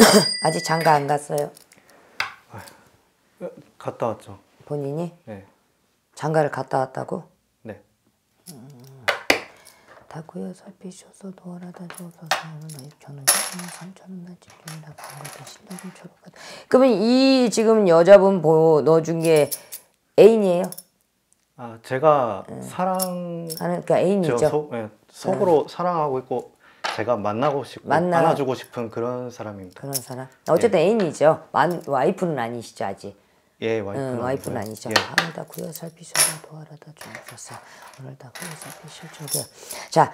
아직 장가 안 갔어요. 갔다 왔죠. 본인이? 네. 장가를 갔다 왔다고? 네. 다구여 살피셔서 노하다 줘서 저는 3천원 집중이라 방금 신나금 초록하다. 그러면 이 지금 여자분 보 넣어준 게 애인이에요? 아 제가 네. 사랑 그러니까 애인이죠. 속, 네, 속으로 네. 사랑하고 있고 제가 만나고 싶고 만나... 안아주고 싶은 그런 사람입니다. 그런 사람. 어쨌든 예. 애인이죠. 만, 와이프는 아니시죠 아직. 예, 와이프는, 응, 와이프는 아니죠. 예. 하늘다 구여 살피셔라 보아라다 주옵소서. 오늘다 구여 살피실 줄이 자,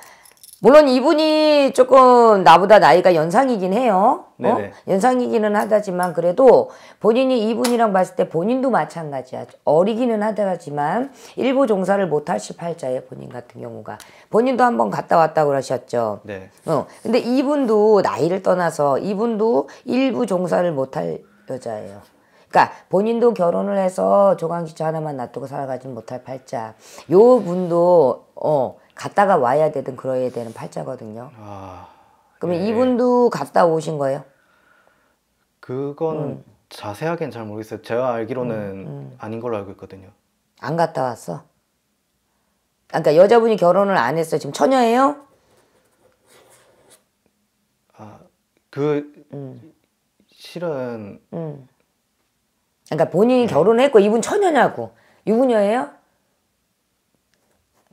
물론 이분이 조금 나보다 나이가 연상이긴 해요. 어? 연상이기는 하다지만 그래도 본인이 이분이랑 봤을 때 본인도 마찬가지야. 어리기는 하다지만 일부 종사를 못하실 팔자예요 본인 같은 경우가 본인도 한번 갔다 왔다고 그러셨죠. 네. 어. 근데 이분도 나이를 떠나서 이분도 일부 종사를 못할 여자예요. 그러니까 본인도 결혼을 해서 조강지처 하나만 놔두고 살아가진 못할 팔자. 요 분도 어 갔다가 와야 되든 그러야 되는 팔자거든요. 아, 그러면 예. 이분도 갔다 오신 거예요? 그건 음. 자세하게는 잘 모르겠어요. 제가 알기로는 음, 음. 아닌 걸로 알고 있거든요. 안 갔다 왔어? 아, 그러니까 여자분이 결혼을 안 했어요. 지금 처녀예요? 아, 그 음. 실은 음. 그러니까 본인이 네. 결혼했고 이분 처녀냐고 유부녀예요?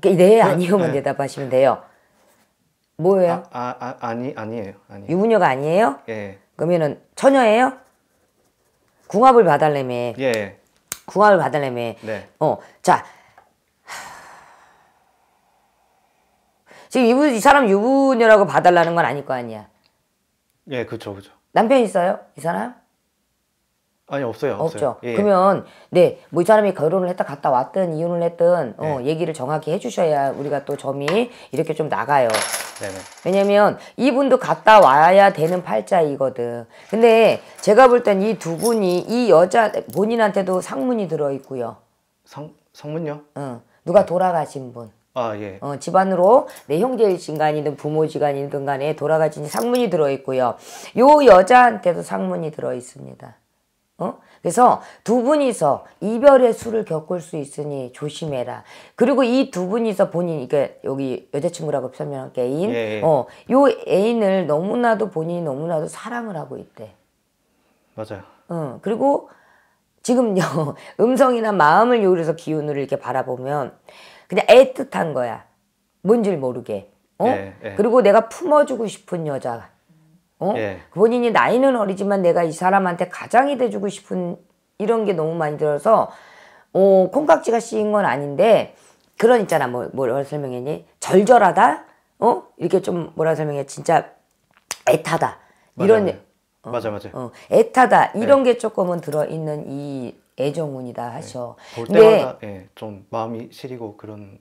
그 네 그 아니요만 네. 대답하시면 돼요. 뭐예요? 아, 아, 아 아니 아니, 에요 아니에요. 유부녀가 아니에요? 예. 그러면은 처녀예요? 궁합을 봐달래매. 예. 궁합을 봐달래매. 네. 어, 자. 지금 이분 이 사람 유부녀라고 봐달라는 건 아닐 거 아니야. 예, 그렇그렇 남편 있어요? 이 사람? 아니 없어요. 없어요. 죠 예. 그러면 네 뭐 이 사람이 결혼을 했다 갔다 왔든 이혼을 했든 어, 예. 얘기를 정확히 해주셔야 우리가 또 점이 이렇게 좀 나가요. 네네. 왜냐면 이분도 갔다 와야 되는 팔자이거든. 근데 제가 볼 땐 이 두 분이 이 여자 본인한테도 상문이 들어 있고요. 상 상문요? 응. 어, 누가 네. 돌아가신 분. 아 예. 어, 집안으로 내 형제지간이든 부모지간이든 간에 돌아가신 상문이 들어 있고요. 요 여자한테도 상문이 들어 있습니다. 어? 그래서 두 분이서 이별의 수를 겪을 수 있으니 조심해라. 그리고 이 두 분이서 본인 이게 여기 여자친구라고 설명한 게인 예, 예, 어, 요 애인을 너무나도 본인이 너무나도 사랑을 하고 있대. 맞아요. 어, 그리고 지금 요 음성이나 마음을 요리해서 기운을 이렇게 바라보면 그냥 애틋한 거야. 뭔 줄 모르게. 어? 예, 예, 그리고 내가 품어주고 싶은 여자. 어? 예. 본인이 나이는 어리지만 내가 이 사람한테 가장이 돼주고 싶은 이런 게 너무 많이 들어서 어, 콩깍지가 씌인 건 아닌데 그런 있잖아 뭐, 뭐 뭐라 설명했니 절절하다 어 이렇게 좀 뭐라 설명해 진짜 애타다 이런 맞아 어, 맞아, 맞아. 어, 애타다 이런 네. 게 조금은 들어 있는 이 애정운이다 하셔. 네. 볼 때마다 예, 네, 좀 마음이 시리고 그런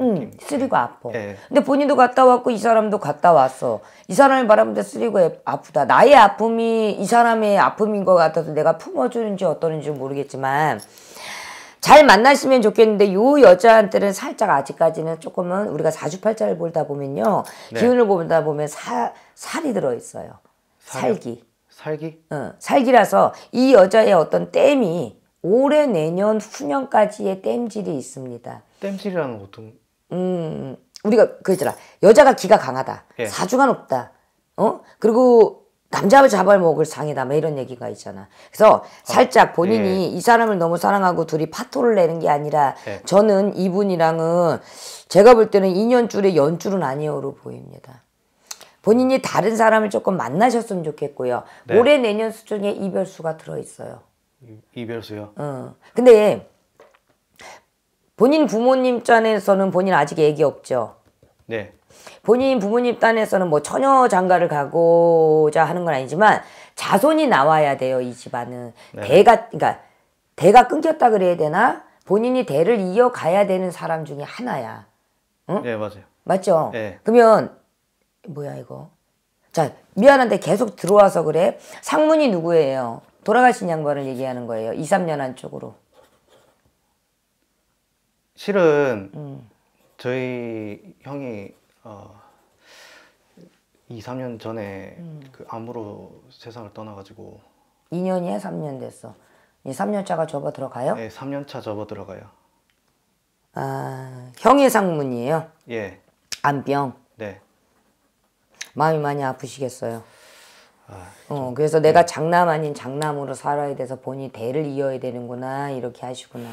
음, 쓰리고 아퍼. 예. 근데 본인도 갔다 왔고 이 사람도 갔다 왔어. 이 사람이 바라보는데 쓰리고 아프다. 나의 아픔이 이 사람의 아픔인 것 같아서 내가 품어주는지 어떠는지 모르겠지만 잘 만났으면 좋겠는데 요 여자한테는 살짝 아직까지는 조금은 우리가 사주팔자를 보다 보면요 네. 기운을 보다 보면 사, 살이 들어 있어요. 살이, 살기. 살기? 응, 어, 살기라서 이 여자의 어떤 땜이 올해 내년 후년까지의 땜질이 있습니다. 땜질이라는 어떤 음, 우리가 그 있잖아. 여자가 기가 강하다. 예. 사주가 높다. 어? 그리고 남자 잡아먹을 상이다. 뭐 이런 얘기가 있잖아. 그래서 어. 살짝 본인이 예. 이 사람을 너무 사랑하고 둘이 파토를 내는 게 아니라 예. 저는 이분이랑은 제가 볼 때는 인연줄의 연줄은 아니어로 보입니다. 본인이 다른 사람을 조금 만나셨으면 좋겠고요. 네. 올해 내년 수중에 이별수가 들어있어요. 이, 이별수요? 응. 어. 근데 본인 부모님 짠에서는 본인 아직 애기 없죠. 네. 본인 부모님 딴에서는 뭐 전혀 장가를 가고자 하는 건 아니지만 자손이 나와야 돼요 이 집안은 네. 대가 그러니까 대가 끊겼다 그래야 되나 본인이 대를 이어가야 되는 사람 중에 하나야. 응? 네 맞아요. 맞죠. 네. 그러면 뭐야 이거? 자 미안한데 계속 들어와서 그래. 상문이 누구예요? 돌아가신 양반을 얘기하는 거예요. 2, 3년 안쪽으로. 실은 음. 저희 형이 어, 2, 3년 전에 음. 그 암으로 세상을 떠나가지고 2년이야 3년 됐어. 이 3년차가 접어 들어가요? 네, 3년차 접어 들어가요. 아, 형의 상문이에요? 예. 암병? 네. 마음이 많이 아프시겠어요? 어, 그래서 내가 네. 장남 아닌 장남으로 살아야 돼서 본인이 대를 이어야 되는구나 이렇게 하시구나.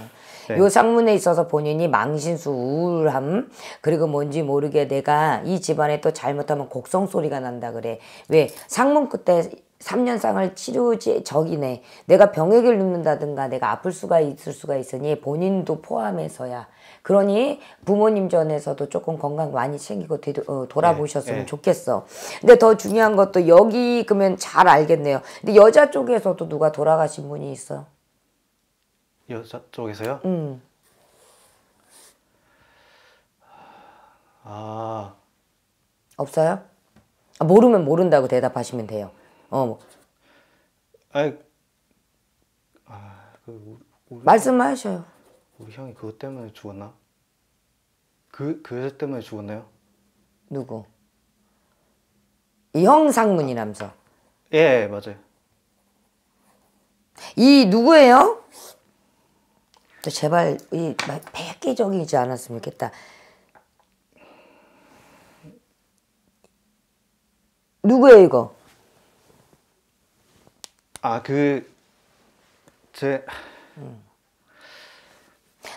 네. 요 상문에 있어서 본인이 망신수 우울함 그리고 뭔지 모르게 내가 이 집안에 또 잘못하면 곡성 소리가 난다 그래. 왜 상문 끝에 3년상을 치료지 적이네. 내가 병액을 눕는다든가 내가 아플 수가 있을 수가 있으니 본인도 포함해서야 그러니 부모님 전에서도 조금 건강 많이 챙기고 되 어, 돌아보셨으면 네. 좋겠어. 근데 더 중요한 것도 여기 그러면 잘 알겠네요. 근데 여자 쪽에서도 누가 돌아가신 분이 있어? 여자 쪽에서요? 음. 아 없어요? 아, 모르면 모른다고 대답하시면 돼요. 어. 아이, 아, 그, 우리... 말씀하셔요. 우리 형이 그것 때문에 죽었나? 그, 그 여자 때문에 죽었나요? 누구? 이형 상문이라면서. 예, 예, 맞아요. 이 누구예요? 제발 이 폐기적이지 않았으면 좋겠다. 누구예요 이거? 아그 제. 음.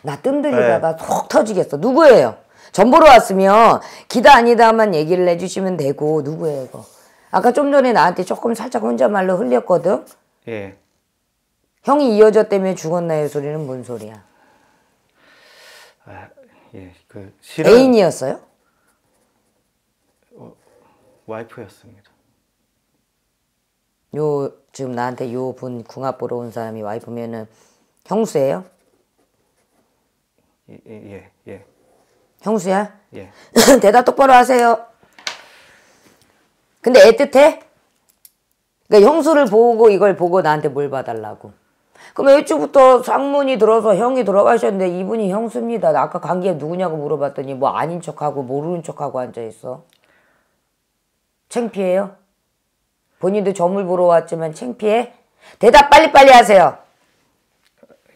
나 뜸들이다가 네. 속 터지겠어. 누구예요? 전보러 왔으면 기다 아니다만 얘기를 해주시면 되고 누구예요 이거? 아까 좀 전에 나한테 조금 살짝 혼자말로 흘렸거든? 예. 형이 이 여자 때문에 죽었나요 소리는 뭔 소리야? 아, 예, 그 실은... 애인이었어요? 어, 와이프였습니다. 요 지금 나한테 요 분 궁합 보러 온 사람이 와이프면은 형수예요? 예 예, 예, 예, 형수야? 예. 대답 똑바로 하세요. 근데 애틋해? 그러니까 형수를 보고 이걸 보고 나한테 뭘 봐달라고. 그럼 일찍부터 장문이 들어서 형이 들어가셨는데 이분이 형수입니다. 아까 관계 누구냐고 물어봤더니 뭐 아닌 척하고 모르는 척하고 앉아있어. 창피해요? 본인도 점을 보러 왔지만 창피해? 대답 빨리빨리 하세요.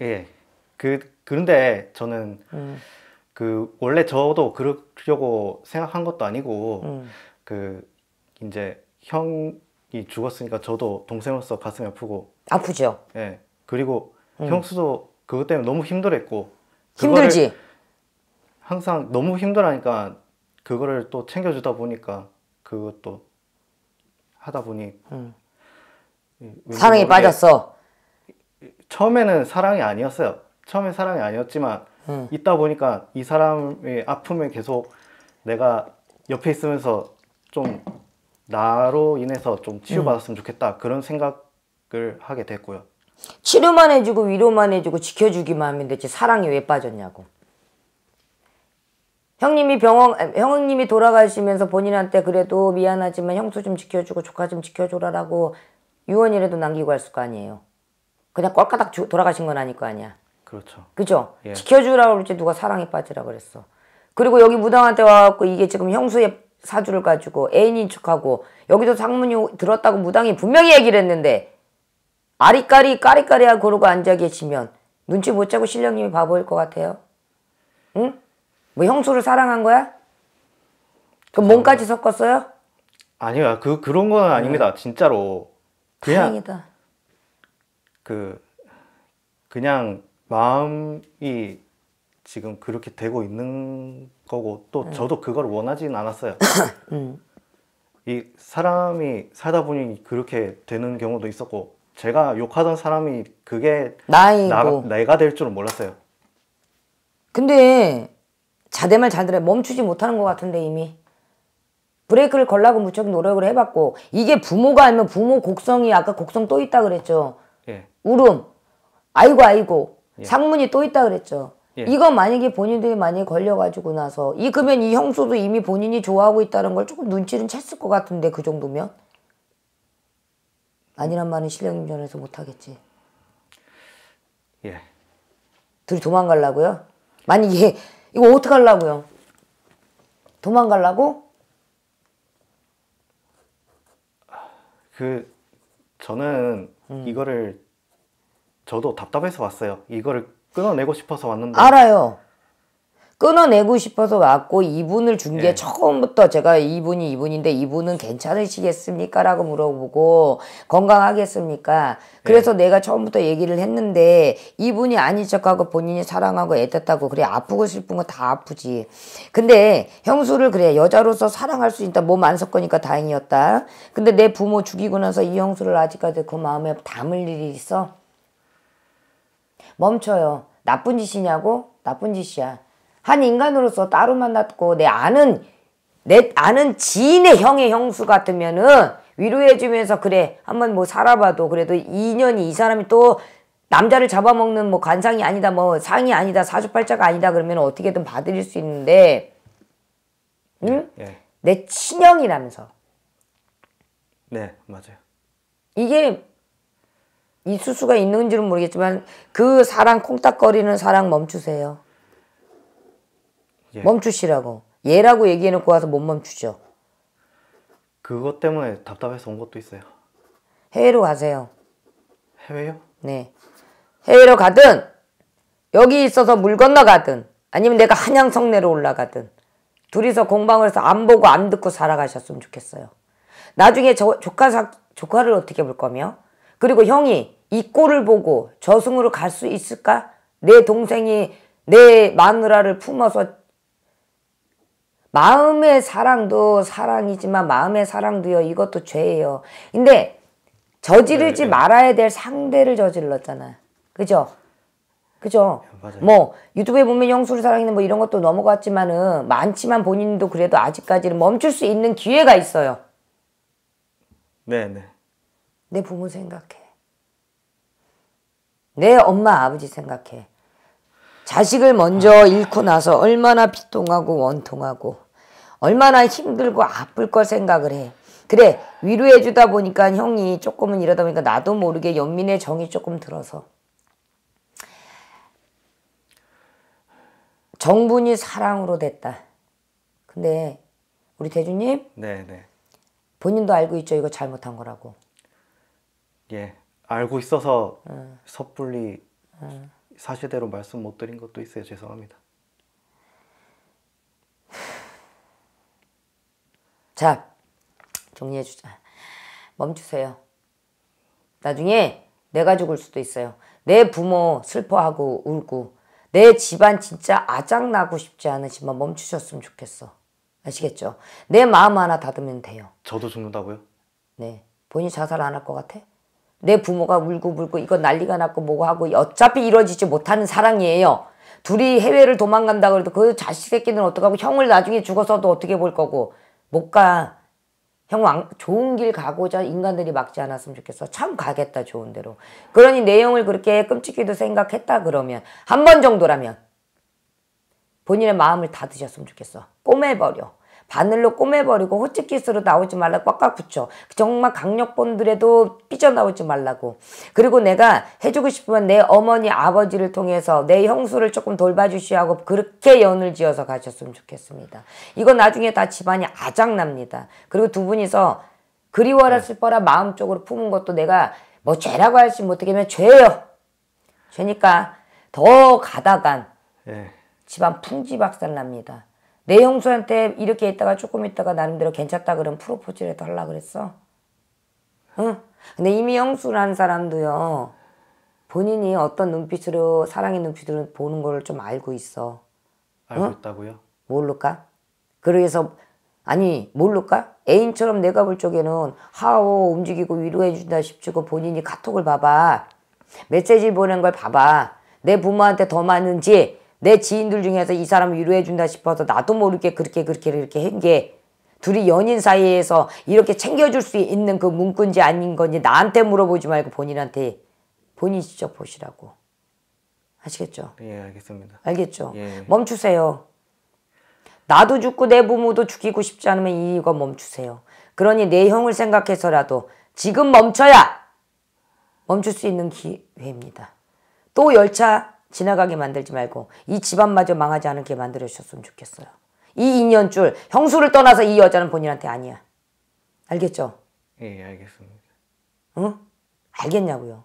예. 그 그런데 저는 음. 그 원래 저도 그러려고 생각한 것도 아니고 음. 그 이제 형이 죽었으니까 저도 동생으로서 가슴이 아프고 아프죠. 예. 그리고 음. 형수도 그것 때문에 너무 힘들었고 힘들지. 항상 너무 힘들하니까 그거를 또 챙겨주다 보니까 그것도 하다 보니 음. 예, 사랑이 빠졌어. 처음에는 사랑이 아니었어요. 처음에 사람이 아니었지만 음. 있다 보니까 이 사람의 아픔에 계속 내가 옆에 있으면서 좀 나로 인해서 좀 치유받았으면 음. 좋겠다 그런 생각을 하게 됐고요. 치료만 해주고 위로만 해주고 지켜주기만 하면 되지 사랑이 왜 빠졌냐고. 형님이 병원 아, 형님이 돌아가시면서 본인한테 그래도 미안하지만 형수 좀 지켜주고 조카 좀 지켜줘라라고 유언이라도 남기고 했을 거 아니에요. 그냥 꼴까닥 돌아가신 건 아닐 거 아니야. 그렇죠. 그죠? 예. 지켜주라 그랬지 누가 사랑에 빠지라 그랬어. 그리고 여기 무당한테 와갖고 이게 지금 형수의 사주를 가지고 애인인 척하고 여기도 상문이 들었다고 무당이 분명히 얘기를 했는데 아리까리 까리까리하 고르고 앉아 계시면 눈치 못 채고 신령님이 바보일 것 같아요. 응? 뭐 형수를 사랑한 거야? 그럼 음. 몸까지 섞었어요? 아니요, 그 그런 건 아닙니다. 음. 진짜로. 그냥 다행이다. 그 그냥 마음이 지금 그렇게 되고 있는 거고 또 음. 저도 그걸 원하진 않았어요. 음. 이 사람이 살다 보니 그렇게 되는 경우도 있었고 제가 욕하던 사람이 그게 나이고 나, 내가 될 줄은 몰랐어요. 근데 자대말 자들에 멈추지 못하는 것 같은데 이미 브레이크를 걸라고 무척 노력을 해봤고 이게 부모가 아니면 부모 곡성이 아까 곡성 또 있다 그랬죠. 예. 울음 아이고 아이고 예. 상문이 또 있다 그랬죠. 예. 이거 만약에 본인들이 많이 걸려가지고 나서 이 그러면 이 형수도 이미 본인이 좋아하고 있다는 걸 조금 눈치는 챘을 것 같은데 그 정도면 아니란 말은 실력임전에서 못하겠지. 예. 둘이 도망갈라고요? 만약에 이거 어떻게 하려고요? 도망갈라고? 그 저는 음. 이거를 저도 답답해서 왔어요. 이거를 끊어내고 싶어서 왔는데 알아요. 끊어내고 싶어서 왔고 이분을 준게 예. 처음부터 제가 이분이 이분인데 이분은 괜찮으시겠습니까? 라고 물어보고 건강하겠습니까? 그래서 예. 내가 처음부터 얘기를 했는데 이분이 아닌 척하고 본인이 사랑하고 애틋다고 그래 아프고 슬픈 거 다 아프지 근데 형수를 그래 여자로서 사랑할 수 있다 몸 안 섞으니까 다행이었다 근데 내 부모 죽이고 나서 이 형수를 아직까지 그 마음에 담을 일이 있어? 멈춰요. 나쁜 짓이냐고? 나쁜 짓이야. 한 인간으로서 따로 만났고 내 아는 내 아는 지인의 형의 형수 같으면은 위로해주면서 그래 한번 뭐 살아봐도 그래도 2년이 이 사람이 또 남자를 잡아먹는 뭐 관상이 아니다 뭐 상이 아니다 사주팔자가 아니다 그러면 어떻게든 받아들일 수 있는데 응? 예, 예. 내 친형이라면서 네 맞아요 이게 이수수가 있는지는 모르겠지만 그 사랑 콩닥거리는 사랑 멈추세요. 예. 멈추시라고. 얘라고 얘기해놓고 와서 못 멈추죠. 그것 때문에 답답해서 온 것도 있어요. 해외로 가세요. 해외요? 네. 해외로 가든 여기 있어서 물 건너가든 아니면 내가 한양성내로 올라가든 둘이서 공방을 해서 안 보고 안 듣고 살아가셨으면 좋겠어요. 나중에 저, 조카 사, 조카를 어떻게 볼 거며 그리고 형이 이 꼴을 보고 저승으로 갈 수 있을까? 내 동생이 내 마누라를 품어서 마음의 사랑도 사랑이지만 마음의 사랑도요 이것도 죄예요. 근데 저지르지 네, 네. 말아야 될 상대를 저질렀잖아. 그죠? 그죠? 네, 맞아요. 뭐 유튜브에 보면 형수를 사랑하는 뭐 이런 것도 넘어갔지만은 많지만 본인도 그래도 아직까지는 멈출 수 있는 기회가 있어요. 네, 네. 내 부모 생각해. 내 엄마 아버지 생각해. 자식을 먼저 아. 잃고 나서 얼마나 비통하고 원통하고 얼마나 힘들고 아플 걸 생각을 해. 그래 위로해 주다 보니까 형이 조금은 이러다 보니까 나도 모르게 연민의 정이 조금 들어서 정분이 사랑으로 됐다. 근데 우리 대주님 네네. 네. 본인도 알고 있죠 이거 잘못한 거라고. 예 알고 있어서 음. 섣불리 음. 사실대로 말씀 못 드린 것도 있어요 죄송합니다. 자 정리해 주자 멈추세요. 나중에 내가 죽을 수도 있어요. 내 부모 슬퍼하고 울고 내 집안 진짜 아작나고 싶지 않으시면 멈추셨으면 좋겠어. 아시겠죠? 내 마음 하나 닫으면 돼요. 저도 죽는다고요? 네. 본인이 자살 안 할 것 같아? 내 부모가 울고 불고 이거 난리가 났고 뭐고 하고 어차피 이루어지지 못하는 사랑이에요. 둘이 해외를 도망간다 그래도 그 자식 새끼는 어떡하고 형을 나중에 죽어서도 어떻게 볼 거고 못 가. 형 좋은 길 가고자 인간들이 막지 않았으면 좋겠어. 참 가겠다 좋은 대로. 그러니 내용을 그렇게 끔찍히도 생각했다 그러면 한 번 정도라면 본인의 마음을 닫으셨으면 좋겠어. 꼬매버려. 바늘로 꼬매버리고 호치키스로 나오지 말라고 꽉꽉 붙여. 정말 강력본들에도 삐져나오지 말라고. 그리고 내가 해주고 싶으면 내 어머니 아버지를 통해서 내 형수를 조금 돌봐주시하고 그렇게 연을 지어서 가셨으면 좋겠습니다. 이거 나중에 다 집안이 아작납니다. 그리고 두 분이서 그리워라 슬퍼라 네. 마음 쪽으로 품은 것도 내가 뭐 죄라고 할지 못하겠면 게 죄요. 죄니까 더 가다간 예. 집안 풍지박살 납니다. 내 형수한테 이렇게 했다가 조금 있다가 나름대로 괜찮다 그럼 프로포즈를 달라 그랬어. 응? 근데 이미 형수라는 사람도요. 본인이 어떤 눈빛으로 사랑의 눈빛으로 보는 걸 좀 알고 있어. 알고 응? 있다고요? 모를까? 그래서 아니 모를까? 애인처럼 내가 볼 적에는 하오 움직이고 위로해 준다 싶고 본인이 카톡을 봐봐. 메시지 보낸 걸 봐봐. 내 부모한테 더 맞는지 내 지인들 중에서 이 사람을 위로해준다 싶어서 나도 모르게 그렇게 그렇게 이렇게 한 게 둘이 연인 사이에서 이렇게 챙겨줄 수 있는 그문건지 아닌 건지 나한테 물어보지 말고 본인한테 본인 직접 보시라고. 아시겠죠? 예, 알겠습니다. 알겠죠? 예. 멈추세요. 나도 죽고 내 부모도 죽이고 싶지 않으면 이거 멈추세요. 그러니 내 형을 생각해서라도 지금 멈춰야 멈출 수 있는 기회입니다. 또 열차 지나가게 만들지 말고 이 집안마저 망하지 않게 만들어 주셨으면 좋겠어요. 이 인연줄 형수를 떠나서 이 여자는 본인한테 아니야. 알겠죠? 예, 알겠습니다. 응? 알겠냐고요.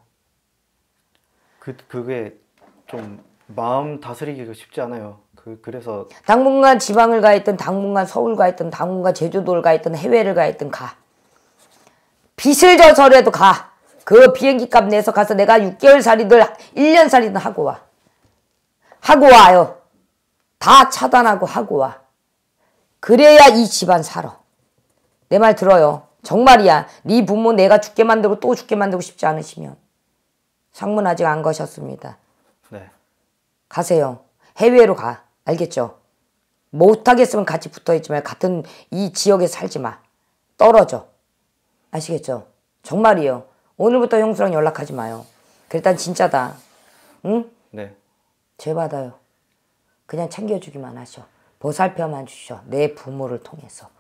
그 그게 좀 마음 다스리기가 쉽지 않아요. 그 그래서 당분간 지방을 가 있든 당분간 서울 가 있든 당분간 제주도를 가 있든 해외를 가 있든 가. 빚을 져서라도 가. 그 비행기 값 내서 가서 내가 6개월 살이든 1년 살이든 하고 와. 하고 와요. 다 차단하고 하고 와. 그래야 이 집안 살아. 내 말 들어요. 정말이야. 네 부모 내가 죽게 만들고 또 죽게 만들고 싶지 않으시면 상문 아직 안 가셨습니다. 네. 가세요. 해외로 가. 알겠죠? 못하겠으면 같이 붙어있지 만 같은 이 지역에 살지 마. 떨어져. 아시겠죠? 정말이요. 오늘부터 형수랑 연락하지 마요. 그랬단 진짜다. 응? 네. 죄 받아요. 그냥 챙겨주기만 하셔. 보살펴만 주셔. 내 부모를 통해서.